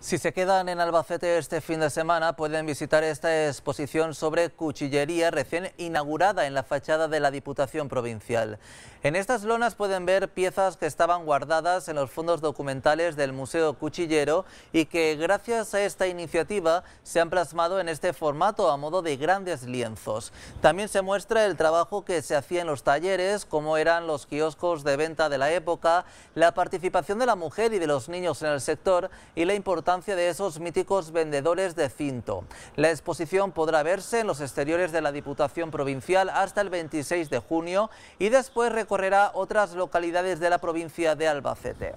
Si se quedan en Albacete este fin de semana, pueden visitar esta exposición sobre cuchillería recién inaugurada en la fachada de la Diputación Provincial. En estas lonas pueden ver piezas que estaban guardadas en los fondos documentales del Museo Cuchillero y que gracias a esta iniciativa se han plasmado en este formato a modo de grandes lienzos. También se muestra el trabajo que se hacía en los talleres, como eran los kioscos de venta de la época, la participación de la mujer y de los niños en el sector y la importancia de esos míticos vendedores de cinto. La exposición podrá verse en los exteriores de la Diputación Provincial hasta el 26 de junio y después recorrerá otras localidades de la provincia de Albacete.